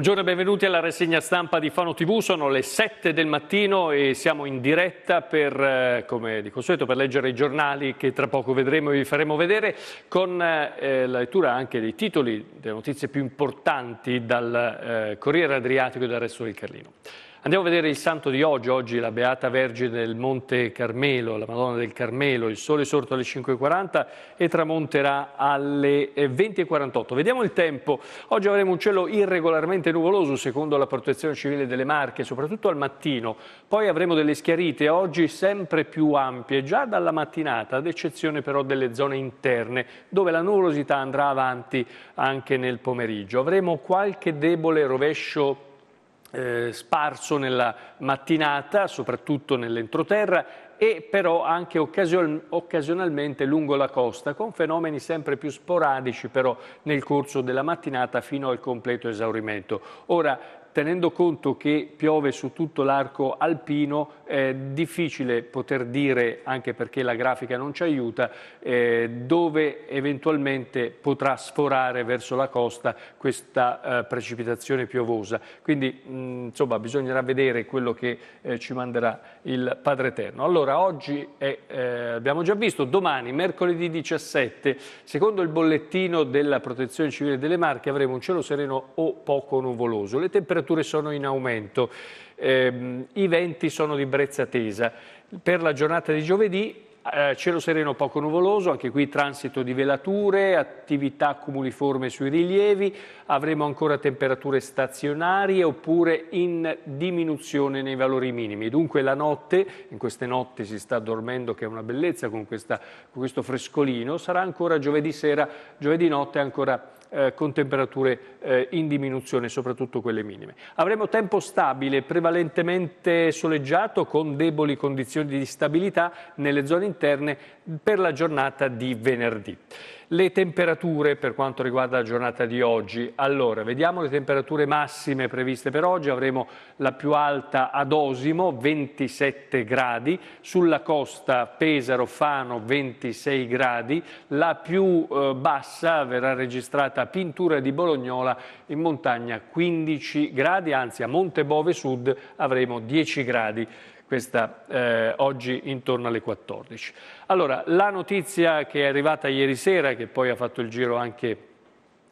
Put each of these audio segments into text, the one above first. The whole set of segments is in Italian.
Buongiorno e benvenuti alla rassegna stampa di Fano TV, sono le 7 del mattino e siamo in diretta per, eh, come di consueto, per leggere i giornali che tra poco vedremo e vi faremo vedere con eh, eh, la lettura anche dei titoli, delle notizie più importanti dal eh, Corriere Adriatico e dal Resto del Carlino. Andiamo a vedere il santo di oggi, oggi la Beata Vergine del Monte Carmelo, la Madonna del Carmelo, il sole sorto alle 5.40 e tramonterà alle 20.48. Eh, Vediamo il tempo, oggi avremo un cielo irregolarmente nuvoloso secondo la protezione civile delle Marche, soprattutto al mattino, poi avremo delle schiarite oggi sempre più ampie, già dalla mattinata, ad eccezione però delle zone interne, dove la nuvolosità andrà avanti anche nel pomeriggio. Avremo qualche debole rovescio eh, sparso nella mattinata, soprattutto nell'entroterra e però anche occasion occasionalmente lungo la costa, con fenomeni sempre più sporadici però nel corso della mattinata fino al completo esaurimento. Ora tenendo conto che piove su tutto l'arco alpino, è difficile poter dire, anche perché la grafica non ci aiuta, eh, dove eventualmente potrà sforare verso la costa questa eh, precipitazione piovosa. Quindi mh, mm, insomma, bisognerà vedere quello che eh, ci manderà il Padre Eterno. Allora, oggi è, eh, abbiamo già visto, domani, mercoledì 17, secondo il bollettino della Protezione Civile delle Marche, avremo un cielo sereno o poco nuvoloso. Le temperature temperature sono in aumento, ehm, i venti sono di brezza tesa. Per la giornata di giovedì eh, cielo sereno poco nuvoloso, anche qui transito di velature, attività cumuliforme sui rilievi, avremo ancora temperature stazionarie oppure in diminuzione nei valori minimi. Dunque la notte, in queste notti si sta dormendo che è una bellezza con, questa, con questo frescolino, sarà ancora giovedì sera, giovedì notte ancora eh, con temperature eh, in diminuzione, soprattutto quelle minime. Avremo tempo stabile, prevalentemente soleggiato, con deboli condizioni di stabilità nelle zone interne per la giornata di venerdì. Le temperature per quanto riguarda la giornata di oggi, allora vediamo le temperature massime previste per oggi, avremo la più alta ad Osimo 27 gradi, sulla costa Pesaro Fano 26 gradi, la più eh, bassa verrà registrata a Pintura di Bolognola in montagna 15 gradi, anzi a Monte Bove Sud avremo 10 gradi questa eh, oggi intorno alle 14. Allora, la notizia che è arrivata ieri sera, che poi ha fatto il giro anche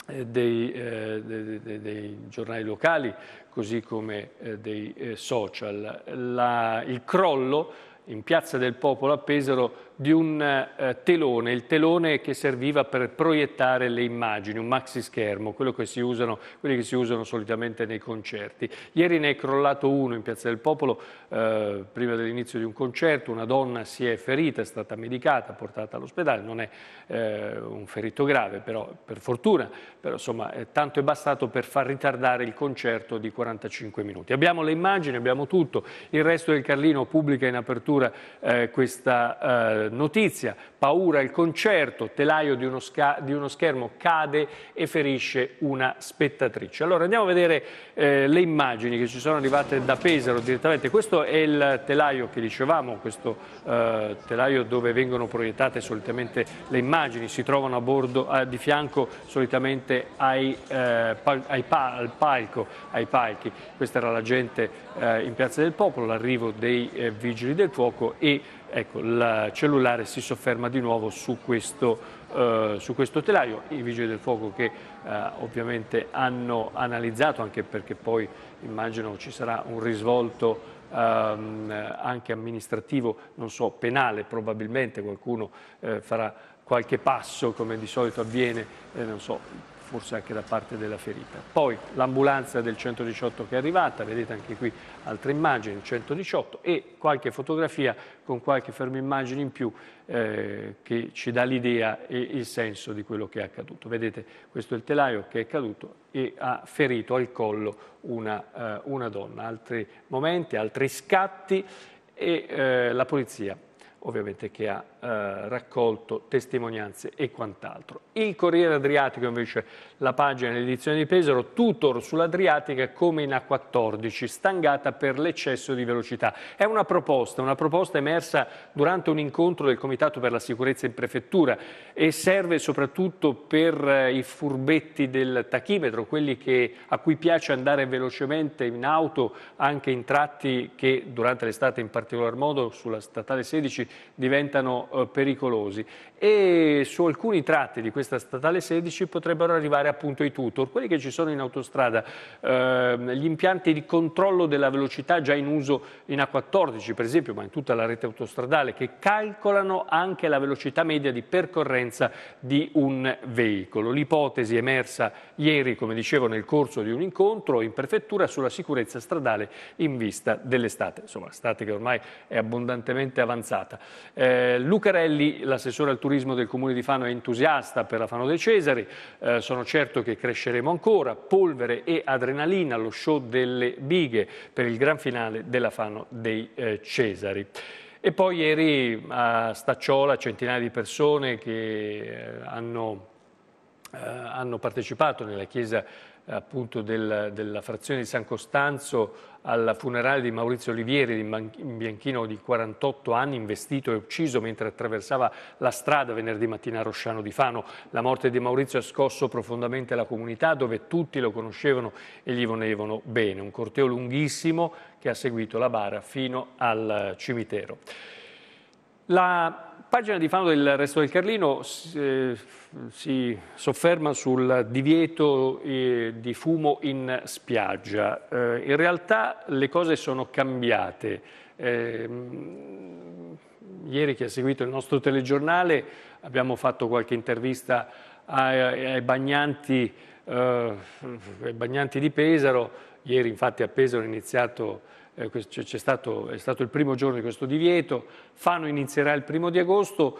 eh, dei, eh, dei, dei, dei, giornali locali, così come eh, dei eh, social. La, il crollo in Piazza del Popolo a Pesaro di un eh, telone, il telone che serviva per proiettare le immagini, un maxi schermo, quello che si usano, quelli che si usano solitamente nei concerti. Ieri ne è crollato uno in Piazza del Popolo, eh, prima dell'inizio di un concerto, una donna si è ferita, è stata medicata, portata all'ospedale, non è eh, un ferito grave, però per fortuna, però, insomma, eh, tanto è bastato per far ritardare il concerto di 45 minuti. Abbiamo le immagini, abbiamo tutto, il resto del Carlino pubblica in apertura eh, questa eh, notizia, paura il concerto, telaio di uno, di uno, schermo cade e ferisce una spettatrice. Allora andiamo a vedere eh, le immagini che ci sono arrivate da Pesaro direttamente. Questo è il telaio che dicevamo, questo eh, telaio dove vengono proiettate solitamente le immagini, si trovano a bordo, eh, di fianco solitamente ai, eh, pal ai, pa al palco, ai palchi. Questa era la gente eh, in Piazza del Popolo, l'arrivo dei vigili del fuoco e Ecco, il cellulare si sofferma di nuovo su questo, eh, su questo telaio, i vigili del fuoco che eh, ovviamente hanno analizzato, anche perché poi immagino ci sarà un risvolto ehm, anche amministrativo, non so, penale probabilmente, qualcuno eh, farà qualche passo come di solito avviene, eh, non so, forse anche da parte della ferita. Poi l'ambulanza del 118 che è arrivata, vedete anche qui altre immagini, 118 e qualche fotografia con qualche fermo immagine in più eh, che ci dà l'idea e il senso di quello che è accaduto. Vedete questo è il telaio che è caduto e ha ferito al collo una, eh, una donna. Altri momenti, altri scatti e eh, la polizia ovviamente che ha eh, raccolto testimonianze e quant'altro. Il Corriere Adriatico invece, la pagina dell'edizione di Pesaro, tutor sull'Adriatica come in A14, stangata per l'eccesso di velocità. È una proposta, una proposta emersa durante un incontro del Comitato per la Sicurezza in Prefettura e serve soprattutto per eh, i furbetti del tachimetro, quelli che, a cui piace andare velocemente in auto, anche in tratti che durante l'estate in particolar modo sulla statale 16 diventano eh, eh, pericolosi e su alcuni tratti di questa statale 16 potrebbero arrivare appunto i tutor, quelli che ci sono in autostrada, eh, gli impianti di controllo della velocità già in uso in A14 per esempio, ma in tutta la rete autostradale, che calcolano anche la velocità media di percorrenza di un veicolo. L'ipotesi emersa ieri, come dicevo, nel corso di un incontro in prefettura sulla sicurezza stradale in vista dell'estate, insomma estate che ormai è abbondantemente avanzata. Eh, Lucarelli, l'assessore al turismo del Comune di Fano, è entusiasta per la Fano dei Cesari, eh, sono certo che cresceremo ancora, polvere e adrenalina, lo show delle bighe per il gran finale della Fano dei eh, Cesari. E poi ieri a Stacciola centinaia di persone che eh, hanno, eh, hanno partecipato nella chiesa appunto del, della frazione di San Costanzo al funerale di Maurizio Olivieri, un bianchino di 48 anni investito e ucciso mentre attraversava la strada venerdì mattina a Rosciano di Fano. La morte di Maurizio ha scosso profondamente la comunità dove tutti lo conoscevano e gli volevano bene. Un corteo lunghissimo che ha seguito la bara fino al cimitero. La pagina di Fano del Resto del Carlino eh, si sofferma sul divieto eh, di fumo in spiaggia. Eh, in realtà le cose sono cambiate. Ehm, ieri chi ha seguito il nostro telegiornale abbiamo fatto qualche intervista ai, ai, bagnanti, eh, ai bagnanti, di Pesaro. Ieri infatti a Pesaro è iniziato eh, stato, è stato il primo giorno di questo divieto, Fano inizierà il primo di agosto,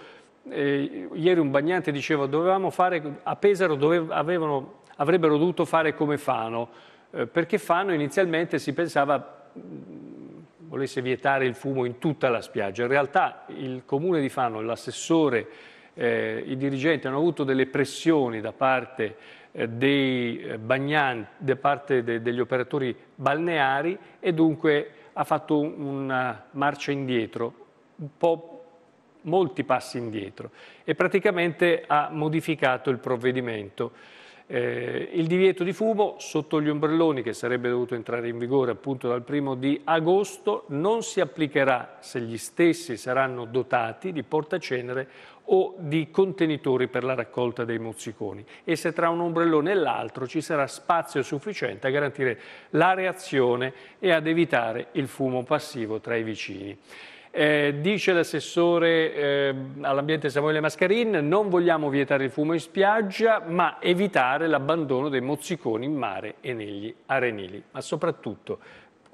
eh, ieri un bagnante diceva dovevamo fare, a Pesaro dove, avevano, avrebbero dovuto fare come Fano, eh, perché Fano inizialmente si pensava mh, mm, volesse vietare il fumo in tutta la spiaggia. In realtà il comune di Fano, l'assessore, eh, i dirigenti hanno avuto delle pressioni da parte eh, dei eh, bagnanti, da parte de, degli operatori balneari e dunque ha fatto una marcia indietro, un po' molti passi indietro e praticamente ha modificato il provvedimento. Eh, il divieto di fumo sotto gli ombrelloni, che sarebbe dovuto entrare in vigore appunto dal primo di agosto, non si applicherà se gli stessi saranno dotati di portacenere o di contenitori per la raccolta dei mozziconi e se tra un ombrellone e l'altro ci sarà spazio sufficiente a garantire la reazione e ad evitare il fumo passivo tra i vicini. Eh, dice l'assessore eh, all'ambiente Samuele Mascarin, non vogliamo vietare il fumo in spiaggia, ma evitare l'abbandono dei mozziconi in mare e negli arenili. Ma soprattutto,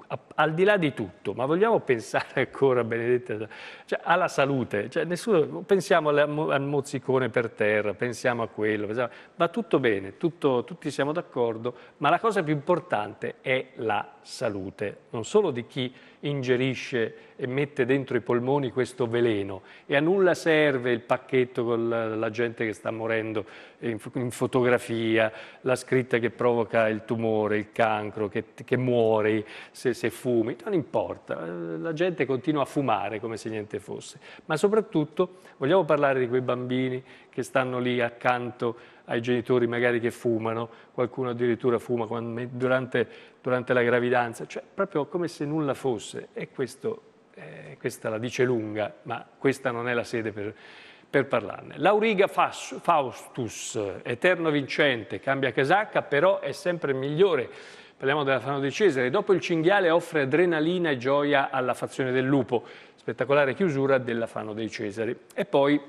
a, al di là di tutto, ma vogliamo pensare ancora, Benedetta, cioè, alla salute? Cioè, nessuno, pensiamo alla, al mozzicone per terra, pensiamo a quello, pensiamo, va tutto bene, tutto, tutti siamo d'accordo, ma la cosa più importante è la salute, non solo di chi ingerisce e mette dentro i polmoni questo veleno e a nulla serve il pacchetto con la, gente che sta morendo in, in, fotografia, la scritta che provoca il tumore, il cancro, che, che muori se, se fumi, non importa, la gente continua a fumare come se niente fosse, ma soprattutto vogliamo parlare di quei bambini che stanno lì accanto ai genitori magari che fumano, qualcuno addirittura fuma durante, durante, la gravidanza, cioè proprio come se nulla fosse. E questo, eh, questa la dice lunga, ma questa non è la sede per, per parlarne. Lauriga Faustus, eterno vincente, cambia casacca, però è sempre migliore. Parliamo della Fano di Cesare. Dopo il cinghiale offre adrenalina e gioia alla fazione del lupo. Spettacolare chiusura della Fano dei Cesari. E poi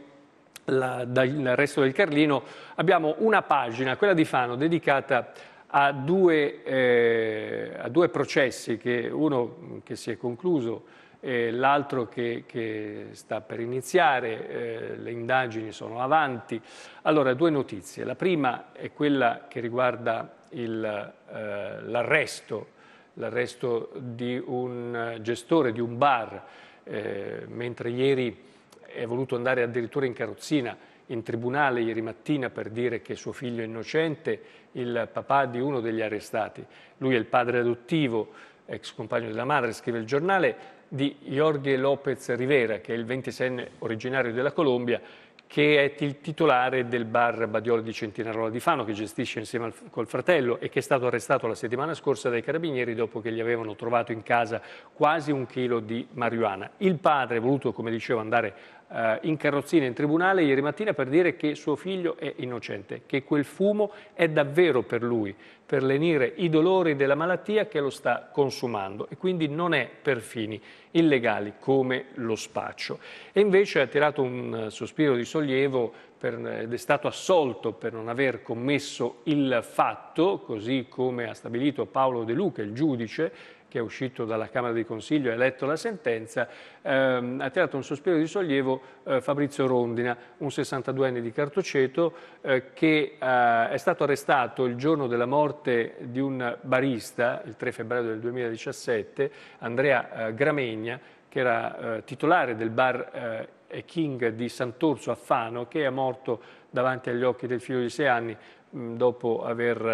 la, dal resto del Carlino, abbiamo una pagina, quella di Fano, dedicata a due, eh, a due processi, che uno che si è concluso e l'altro che, che, sta per iniziare, eh, le indagini sono avanti. Allora, due notizie. La prima è quella che riguarda il, eh, l'arresto, l'arresto di un gestore di un bar, eh, mentre ieri è voluto andare addirittura in carrozzina in tribunale ieri mattina per dire che suo figlio è innocente, il papà di uno degli arrestati. Lui è il padre adottivo, ex compagno della madre, scrive il giornale, di Jorge Lopez Rivera, che è il 26enne originario della Colombia, che è il titolare del bar Badioli di Centinarola di Fano, che gestisce insieme al, col fratello e che è stato arrestato la settimana scorsa dai carabinieri dopo che gli avevano trovato in casa quasi un chilo di marijuana. Il padre è voluto, come dicevo, andare eh, in carrozzina in tribunale ieri mattina per dire che suo figlio è innocente, che quel fumo è davvero per lui, per lenire i dolori della malattia che lo sta consumando e quindi non è per fini illegali come lo spaccio. E invece ha tirato un eh, sospiro di sollievo per, eh, ed è stato assolto per non aver commesso il fatto, così come ha stabilito Paolo De Luca, il giudice, che è uscito dalla Camera di Consiglio e ha letto la sentenza, ehm, ha tirato un sospiro di sollievo eh, Fabrizio Rondina, un 62enne di Cartoceto, eh, che eh, è stato arrestato il giorno della morte di un barista, il 3 febbraio del 2017, Andrea eh, Gramegna, che era eh, titolare del bar eh, King di Sant'Orso a Fano, che è morto davanti agli occhi del figlio di sei anni dopo aver,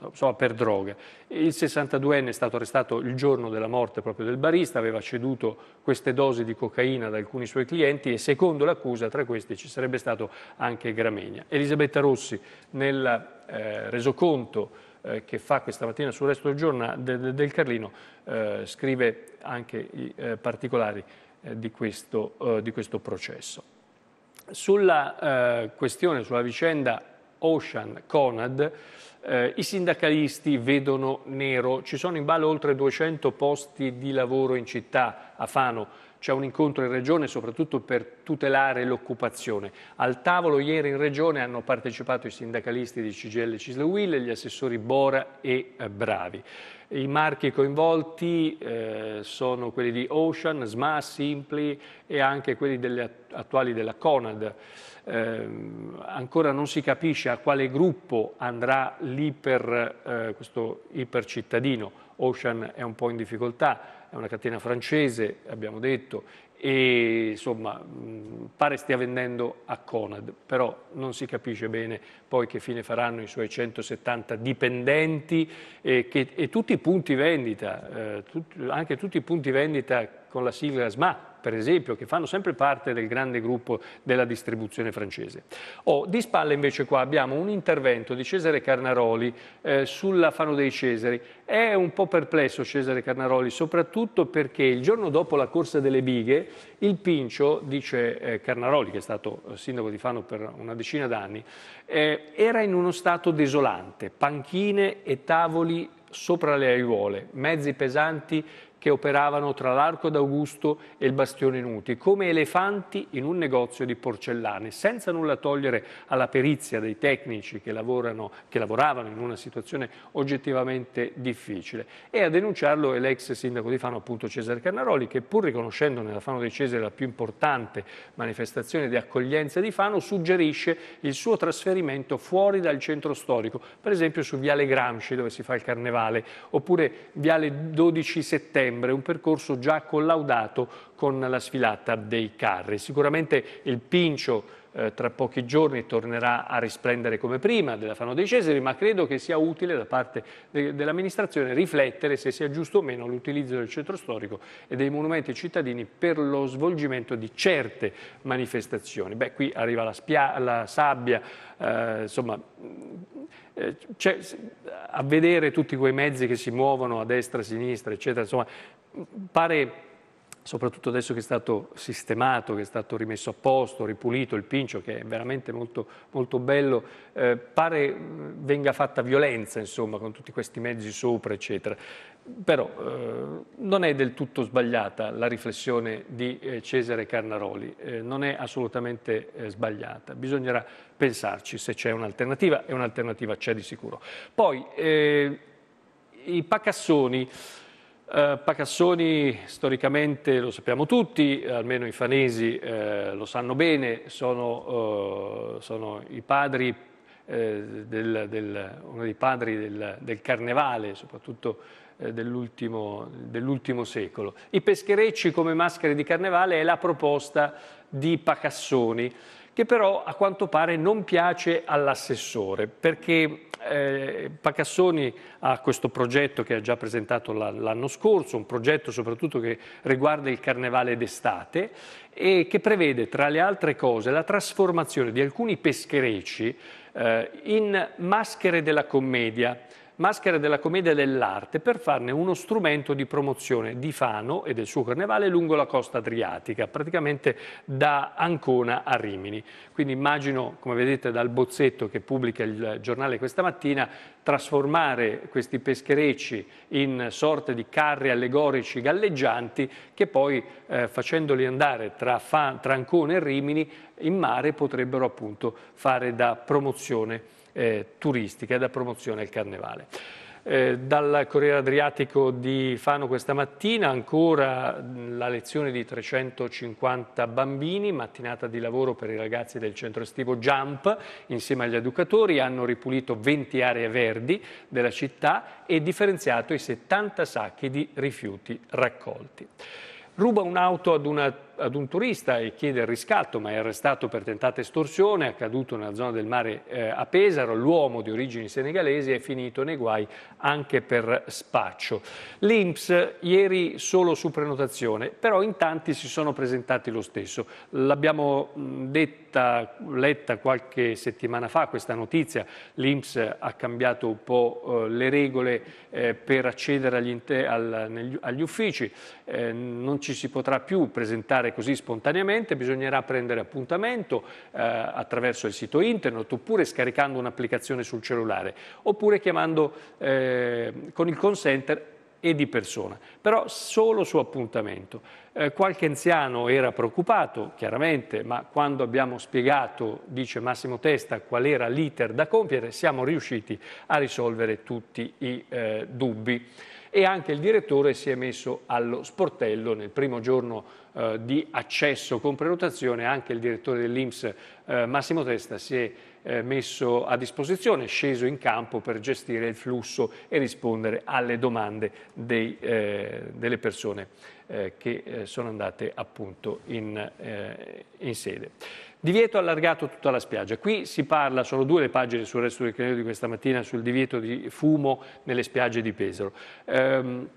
eh, so, per droga. Il 62enne è stato arrestato il giorno della morte proprio del barista, aveva ceduto queste dosi di cocaina ad alcuni suoi clienti e secondo l'accusa tra questi ci sarebbe stato anche Gramegna. Elisabetta Rossi nel eh, resoconto eh, che fa questa mattina sul resto del, giorno, de, del Carlino eh, scrive anche i eh, particolari eh, di questo, di questo processo. Sulla eh, questione, sulla vicenda Ocean, Conad, eh, i sindacalisti vedono nero. Ci sono in ballo oltre 200 posti di lavoro in città, a Fano. C'è un incontro in regione soprattutto per tutelare l'occupazione. Al tavolo ieri in regione hanno partecipato i sindacalisti di CGL Cislewille, gli assessori Bora e eh, Bravi. I marchi coinvolti eh, sono quelli di Ocean, SMA, Simpli e anche quelli delle attuali della Conad ehm, ancora non si capisce a quale gruppo andrà l'iper, eh, questo ipercittadino. Ocean è un po' in difficoltà, è una catena francese, abbiamo detto, e insomma pare stia vendendo a Conad, però non si capisce bene poi che fine faranno i suoi 170 dipendenti e, che, e tutti i punti vendita, eh, tut, anche tutti i punti vendita con la sigla SMA per esempio, che fanno sempre parte del grande gruppo della distribuzione francese. Oh, di spalle invece qua abbiamo un intervento di Cesare Carnaroli eh, sulla Fano dei Cesari. È un po' perplesso Cesare Carnaroli, soprattutto perché il giorno dopo la corsa delle bighe, il Pincio, dice eh, Carnaroli, che è stato eh, sindaco di Fano per una decina d'anni, eh, era in uno stato desolante, panchine e tavoli sopra le aiuole, mezzi pesanti che operavano tra l'Arco d'Augusto e il Bastione Nuti, come elefanti in un negozio di porcellane, senza nulla togliere alla perizia dei tecnici che, lavorano, che lavoravano in una situazione oggettivamente difficile. E a denunciarlo è l'ex sindaco di Fano, appunto Cesare Carnaroli, che pur riconoscendo nella Fano dei Cesare la più importante manifestazione di accoglienza di Fano, suggerisce il suo trasferimento fuori dal centro storico, per esempio su Viale Gramsci, dove si fa il carnevale, oppure Viale 12 Settembre, settembre, un percorso già collaudato con la sfilata dei carri. Sicuramente il Pincio eh, tra pochi giorni tornerà a risplendere come prima della Fano dei Cesari, ma credo che sia utile da parte de dell'amministrazione riflettere se sia giusto o meno l'utilizzo del centro storico e dei monumenti cittadini per lo svolgimento di certe manifestazioni. Beh, qui arriva la, la sabbia, eh, insomma... Cioè, a vedere tutti quei mezzi che si muovono a destra, a sinistra, eccetera, insomma, pare soprattutto adesso che è stato sistemato, che è stato rimesso a posto, ripulito il pincio, che è veramente molto, molto bello, eh, pare eh, venga fatta violenza, insomma, con tutti questi mezzi sopra, eccetera. Però eh, non è del tutto sbagliata la riflessione di eh, Cesare Carnaroli, eh, non è assolutamente eh, sbagliata. Bisognerà pensarci se c'è un'alternativa, e un'alternativa c'è di sicuro. Poi i pacassoni eh, Pacassoni storicamente lo sappiamo tutti, almeno i fanesi eh, lo sanno bene, sono, eh, sono i padri, eh, del, del, uno dei padri del, del carnevale, soprattutto eh, dell'ultimo, dell secolo. I pescherecci come maschere di carnevale è la proposta di Pacassoni che però a quanto pare non piace all'assessore, perché eh, Pacassoni ha questo progetto che ha già presentato l'anno scorso, un progetto soprattutto che riguarda il carnevale d'estate e che prevede tra le altre cose la trasformazione di alcuni pescherecci eh, in maschere della commedia, maschera della commedia dell'arte per farne uno strumento di promozione di Fano e del suo carnevale lungo la costa adriatica, praticamente da Ancona a Rimini. Quindi immagino, come vedete dal bozzetto che pubblica il giornale questa mattina, trasformare questi pescherecci in sorte di carri allegorici galleggianti che poi eh, facendoli andare tra, Fan, tra Ancona e Rimini in mare potrebbero appunto fare da promozione eh, turistiche da promozione al Carnevale. Eh, dal Corriere Adriatico di Fano questa mattina ancora la lezione di 350 bambini, mattinata di lavoro per i ragazzi del centro estivo Jump insieme agli educatori, hanno ripulito 20 aree verdi della città e differenziato i 70 sacchi di rifiuti raccolti. Ruba un'auto ad una ad un turista e chiede il riscatto, ma è arrestato per tentata estorsione, è accaduto nella zona del mare eh, a Pesaro, l'uomo di origini senegalesi è finito nei guai anche per spaccio. L'Inps ieri solo su prenotazione, però in tanti si sono presentati lo stesso. L'abbiamo detta, letta qualche settimana fa questa notizia, l'Inps ha cambiato un po' eh, le regole eh, per accedere agli, al, negli, agli uffici, eh, non ci si potrà più presentare andare così spontaneamente, bisognerà prendere appuntamento eh, attraverso il sito internet oppure scaricando un'applicazione sul cellulare oppure chiamando eh, con il consenter e di persona, però solo su appuntamento. Eh, qualche anziano era preoccupato, chiaramente, ma quando abbiamo spiegato, dice Massimo Testa, qual era l'iter da compiere, siamo riusciti a risolvere tutti i eh, dubbi e anche il direttore si è messo allo sportello nel primo giorno eh, di accesso con prenotazione, anche il direttore dell'Inps eh, Massimo Testa si è eh, messo a disposizione, sceso in campo per gestire il flusso e rispondere alle domande dei, eh, delle persone eh, che sono andate appunto in, in sede. Divieto allargato tutta la spiaggia. Qui si parla, sono due le pagine sul resto del credito di questa mattina, sul divieto di fumo nelle spiagge di Pesaro. Ehm,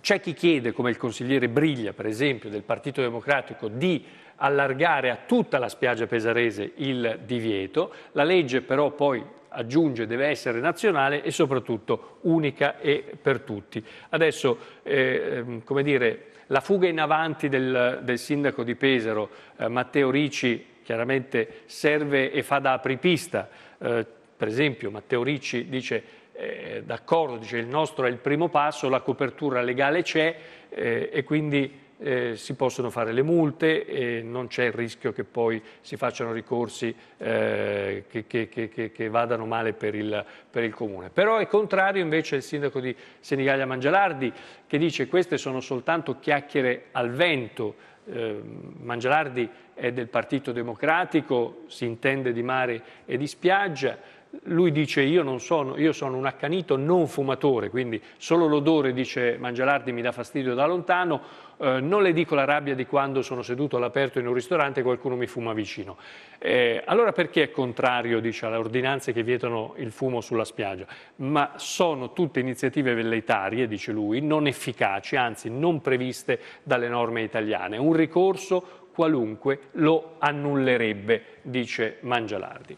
c'è chi chiede, come il consigliere Briglia, per esempio, del Partito Democratico, di allargare a tutta la spiaggia pesarese il divieto. La legge però poi aggiunge deve essere nazionale e soprattutto unica e per tutti. Adesso, eh, come dire, la fuga in avanti del, del sindaco di Pesaro, eh, Matteo Ricci, chiaramente serve e fa da apripista. Eh, per esempio Matteo Ricci dice eh, d'accordo, dice il nostro è il primo passo, la copertura legale c'è eh, e quindi eh, si possono fare le multe e non c'è il rischio che poi si facciano ricorsi eh, che, che, che, che, vadano male per il, per il, Comune. Però è contrario invece il sindaco di Senigallia Mangialardi che dice queste sono soltanto chiacchiere al vento, eh, Mangialardi è del Partito Democratico, si intende di mare e di spiaggia, lui dice io non sono, io sono un accanito non fumatore, quindi solo l'odore, dice Mangialardi, mi dà fastidio da lontano, eh, non le dico la rabbia di quando sono seduto all'aperto in un ristorante e qualcuno mi fuma vicino. Eh, allora perché è contrario dice, alle ordinanze che vietano il fumo sulla spiaggia? Ma sono tutte iniziative velleitarie, dice lui, non efficaci, anzi non previste dalle norme italiane. Un ricorso qualunque lo annullerebbe, dice Mangialardi.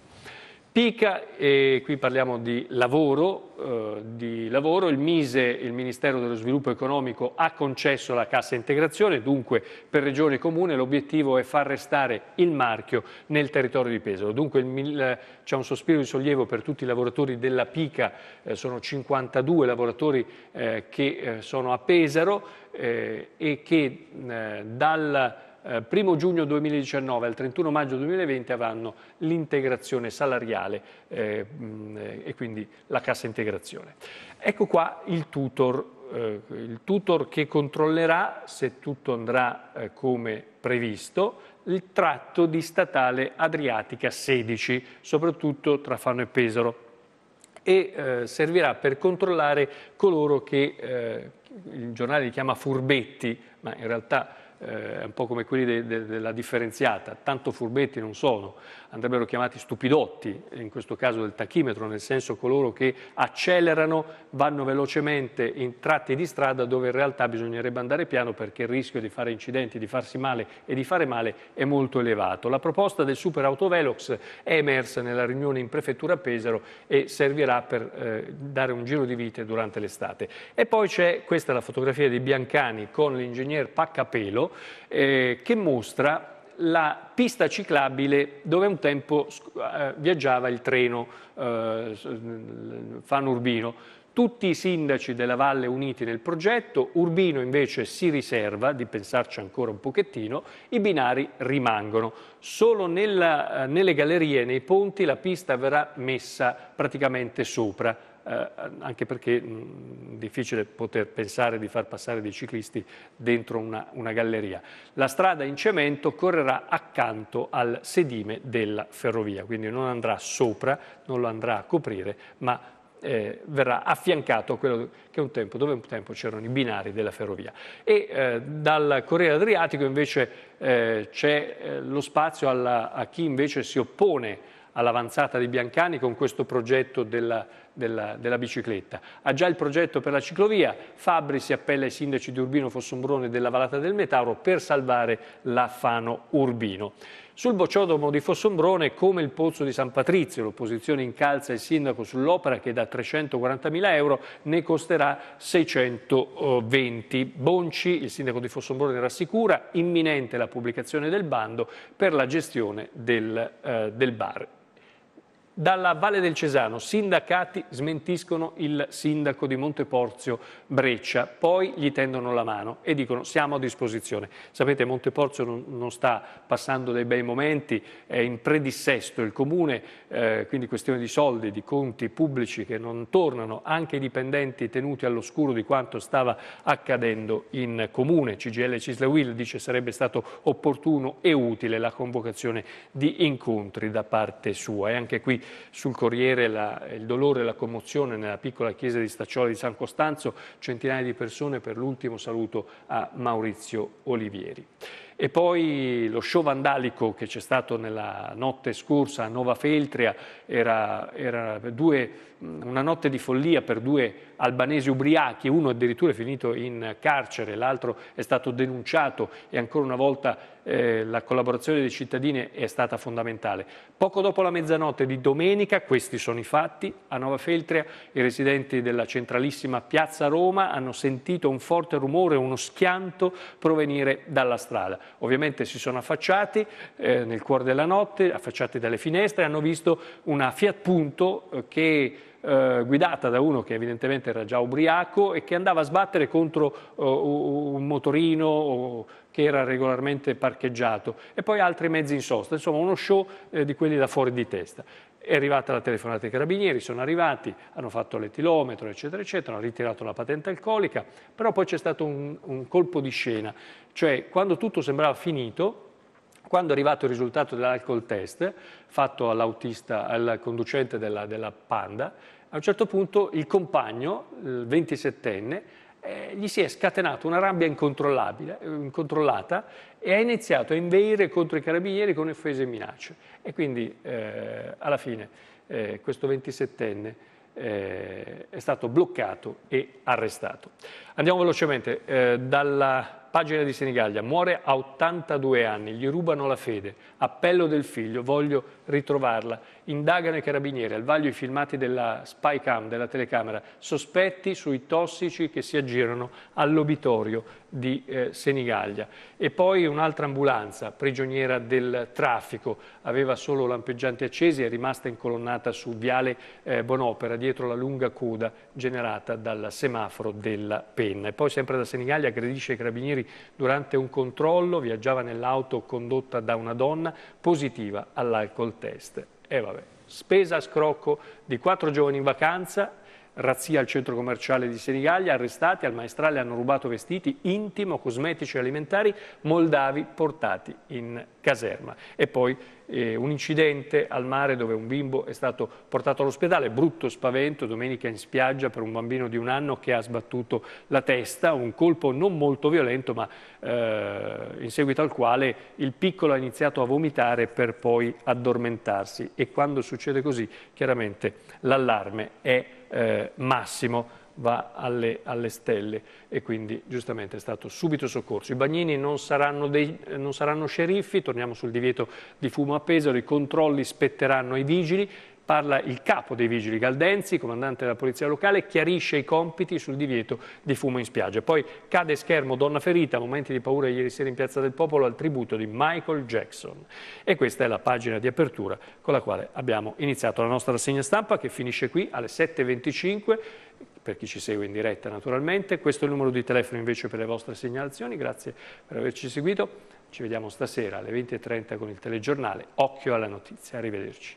Pica, e qui parliamo di lavoro, eh, di lavoro, il Mise, il Ministero dello Sviluppo Economico, ha concesso la cassa integrazione, dunque per Regione e Comune l'obiettivo è far restare il marchio nel territorio di Pesaro. Dunque c'è un sospiro di sollievo per tutti i lavoratori della Pica, eh, sono 52 lavoratori eh, che eh, sono a Pesaro eh, e che eh, dal 1 eh, giugno 2019 al 31 maggio 2020 avranno l'integrazione salariale eh, e quindi la cassa integrazione. Ecco qua il tutor eh, il tutor che controllerà, se tutto andrà eh, come previsto, il tratto di statale Adriatica 16, soprattutto tra Fano e Pesaro, e eh, servirà per controllare coloro che eh, il giornale li chiama furbetti, ma in realtà eh, un po' come quelli de, de, della differenziata, tanto furbetti non sono, andrebbero chiamati stupidotti, in questo caso del tachimetro, nel senso coloro che accelerano, vanno velocemente in tratti di strada dove in realtà bisognerebbe andare piano perché il rischio di fare incidenti, di farsi male e di fare male è molto elevato. La proposta del super autovelox è emersa nella riunione in prefettura Pesaro e servirà per eh, dare un giro di vite durante l'estate. E poi c'è, questa è la fotografia di Biancani con l'ingegner Paccapelo, eh, che mostra la pista ciclabile dove un tempo eh, viaggiava il treno eh, Fanurbino. Tutti i sindaci della Valle uniti nel progetto, Urbino invece si riserva di pensarci ancora un pochettino, i binari rimangono. Solo nella, eh, nelle gallerie e nei ponti la pista verrà messa praticamente sopra eh, anche perché è difficile poter pensare di far passare dei ciclisti dentro una, una galleria. La strada in cemento correrà accanto al sedime della ferrovia, quindi non andrà sopra, non lo andrà a coprire, ma eh, verrà affiancato a quello che un tempo, dove un tempo c'erano i binari della ferrovia. E eh, dal Corriere Adriatico invece eh, c'è eh, lo spazio alla, a chi invece si oppone all'avanzata di Biancani con questo progetto della, della, della, bicicletta. Ha già il progetto per la ciclovia, Fabri si appella ai sindaci di Urbino Fossombrone della Valata del Metauro per salvare l'affano urbino. Sul bocciodomo di Fossombrone, come il pozzo di San Patrizio, l'opposizione incalza il sindaco sull'opera che da 340.000 euro ne costerà 620. Bonci, il sindaco di Fossombrone, rassicura imminente la pubblicazione del bando per la gestione del, eh, del bar. Dalla Valle del Cesano, sindacati smentiscono il sindaco di Monteporzio Breccia, poi gli tendono la mano e dicono siamo a disposizione. Sapete Monteporzio non, non sta passando dei bei momenti, è in predissesto il comune, eh, quindi questione di soldi, di conti pubblici che non tornano, anche i dipendenti tenuti all'oscuro di quanto stava accadendo in comune. CGL Cislawil dice sarebbe stato opportuno e utile la convocazione di incontri da parte sua. E anche qui sul Corriere la, il dolore e la commozione nella piccola chiesa di Stacciola di San Costanzo, centinaia di persone per l'ultimo saluto a Maurizio Olivieri. E poi lo show vandalico che c'è stato nella notte scorsa a Nova Feltria era, era due, una notte di follia per due albanesi ubriachi, uno addirittura è finito in carcere, l'altro è stato denunciato e ancora una volta eh, la collaborazione dei cittadini è stata fondamentale. Poco dopo la mezzanotte di domenica, questi sono i fatti, a Nova Feltria i residenti della centralissima Piazza Roma hanno sentito un forte rumore, uno schianto provenire dalla strada. Ovviamente si sono affacciati eh, nel cuore della notte, affacciati dalle finestre, hanno visto una Fiat Punto eh, che eh, guidata da uno che evidentemente era già ubriaco e che andava a sbattere contro oh, un motorino oh, che era regolarmente parcheggiato e poi altri mezzi in sosta, insomma uno show eh, di quelli da fuori di testa. È arrivata la telefonata ai carabinieri, sono arrivati, hanno fatto l'etilometro, eccetera, eccetera, hanno ritirato la patente alcolica, però poi c'è stato un, un colpo di scena, cioè quando tutto sembrava finito, quando è arrivato il risultato dell'alcol test fatto all'autista, al conducente della, della Panda, a un certo punto il compagno, il 27enne, eh, gli si è scatenata una rabbia eh, incontrollata e ha iniziato a inveire contro i carabinieri con offese e minacce. E quindi eh, alla fine eh, questo 27enne eh, è stato bloccato e arrestato. Andiamo velocemente eh, dalla pagina di Senigallia. Muore a 82 anni, gli rubano la fede. Appello del figlio, voglio ritrovarla indagano i carabinieri, al vaglio i filmati della spy cam, della telecamera, sospetti sui tossici che si aggirano all'obitorio di eh, Senigallia. E poi un'altra ambulanza, prigioniera del traffico, aveva solo lampeggianti accesi e è rimasta incolonnata su Viale eh, Bonopera, dietro la lunga coda generata dal semaforo della Penna. E poi sempre da Senigallia aggredisce i carabinieri durante un controllo, viaggiava nell'auto condotta da una donna positiva all'alcol test. E vabbè, spesa a scrocco di quattro giovani in vacanza, razzia al centro commerciale di Senigallia, arrestati, al maestrale hanno rubato vestiti, intimo, cosmetici e alimentari, moldavi portati in caserma. E poi eh, un incidente al mare dove un bimbo è stato portato all'ospedale, brutto spavento, domenica in spiaggia per un bambino di un anno che ha sbattuto la testa, un colpo non molto violento ma eh, in seguito al quale il piccolo ha iniziato a vomitare per poi addormentarsi e quando succede così chiaramente l'allarme è eh, massimo va alle, alle, stelle e quindi giustamente è stato subito soccorso. I bagnini non saranno, dei, non saranno sceriffi, torniamo sul divieto di fumo a Pesaro, i controlli spetteranno ai vigili, parla il capo dei vigili Galdenzi, comandante della polizia locale, chiarisce i compiti sul divieto di fumo in spiaggia. Poi cade schermo donna ferita, momenti di paura ieri sera in Piazza del Popolo al tributo di Michael Jackson. E questa è la pagina di apertura con la quale abbiamo iniziato la nostra rassegna stampa che finisce qui alle 7.25 per chi ci segue in diretta naturalmente. Questo è il numero di telefono invece per le vostre segnalazioni, grazie per averci seguito. Ci vediamo stasera alle 20.30 con il telegiornale. Occhio alla notizia, arrivederci.